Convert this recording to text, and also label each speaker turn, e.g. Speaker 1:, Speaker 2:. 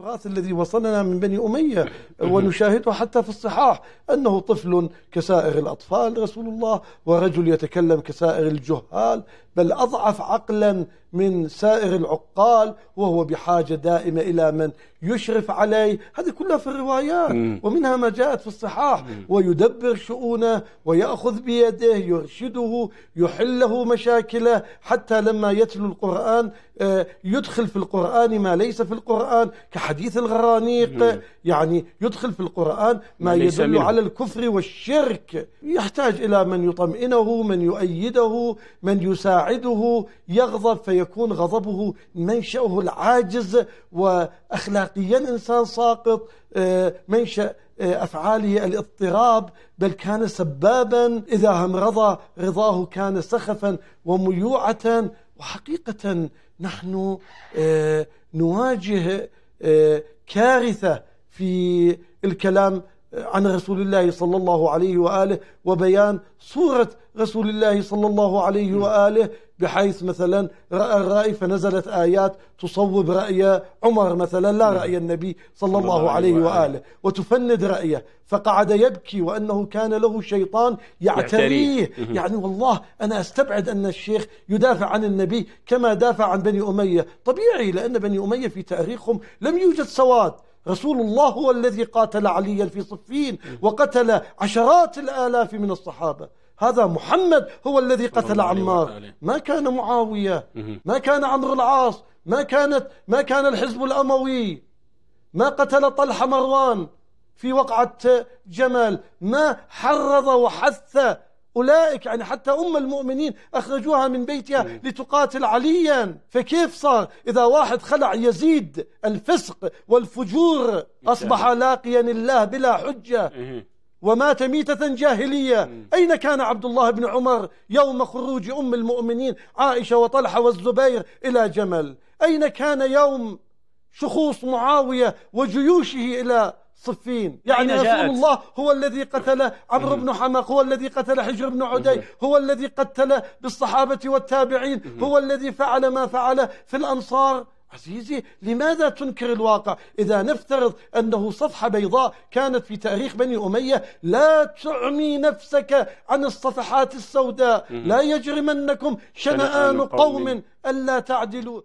Speaker 1: التراث الذي وصلنا من بني أمية ونشاهده حتى في الصحاح أنه طفل كسائر الأطفال رسول الله ورجل يتكلم كسائر الجهال بل أضعف عقلا من سائر العقال وهو بحاجة دائمة إلى من يشرف عليه هذه كلها في الروايات ومنها ما جاءت في الصحاح ويدبر شؤونه ويأخذ بيده يرشده يحله مشاكله حتى لما يتلو القرآن آه، يدخل في القرآن ما ليس في القرآن كحديث الغرانيق يعني يدخل في القرآن ما يدل على الكفر والشرك يحتاج إلى من يطمئنه من يؤيده من يساعده يساعده يغضب فيكون غضبه منشأه العاجز وأخلاقيا إنسان ساقط آه، منشأ آه، أفعاله الاضطراب بل كان سبابا إذا هم رضى رضاه كان سخفا وميوعة وحقيقة نحن آه، نواجه كارثة في الكلام عن رسول الله صلى الله عليه وآله وبيان صورة رسول الله صلى الله عليه وآله بحيث مثلا رأى الرأي فنزلت آيات تصوب رأي عمر مثلا لا نعم. رأي النبي صلى الله عليه وآله وتفند رأيه فقعد يبكي وأنه كان له شيطان يعتريه يعني والله أنا أستبعد أن الشيخ يدافع عن النبي كما دافع عن بني أمية طبيعي لأن بني أمية في تاريخهم لم يوجد سواد رسول الله هو الذي قاتل عليا في صفين وقتل عشرات الآلاف من الصحابة هذا محمد هو الذي قتل عمار ما كان معاوية ما كان عمرو العاص ما كانت ما كان الحزب الأموي ما قتل طلحة مروان في وقعة جمل ما حرض وحث أولئك يعني حتى أم المؤمنين أخرجوها من بيتها لتقاتل عليا فكيف صار إذا واحد خلع يزيد الفسق والفجور أصبح لاقيا الله بلا حجة ومات ميتة جاهلية أين كان عبد الله بن عمر يوم خروج أم المؤمنين عائشة وطلحة والزبير إلى جمل أين كان يوم شخوص معاوية وجيوشه إلى صفين يعني رسول الله هو الذي قتل عمرو بن حمق هو الذي قتل حجر بن عدي هو الذي قتل بالصحابة والتابعين هو الذي فعل ما فعل في الأنصار عزيزي لماذا تنكر الواقع إذا نفترض أنه صفحة بيضاء كانت في تاريخ بني أمية لا تعمي نفسك عن الصفحات السوداء لا يجرمنكم شنآن قوم ألا تعدلوا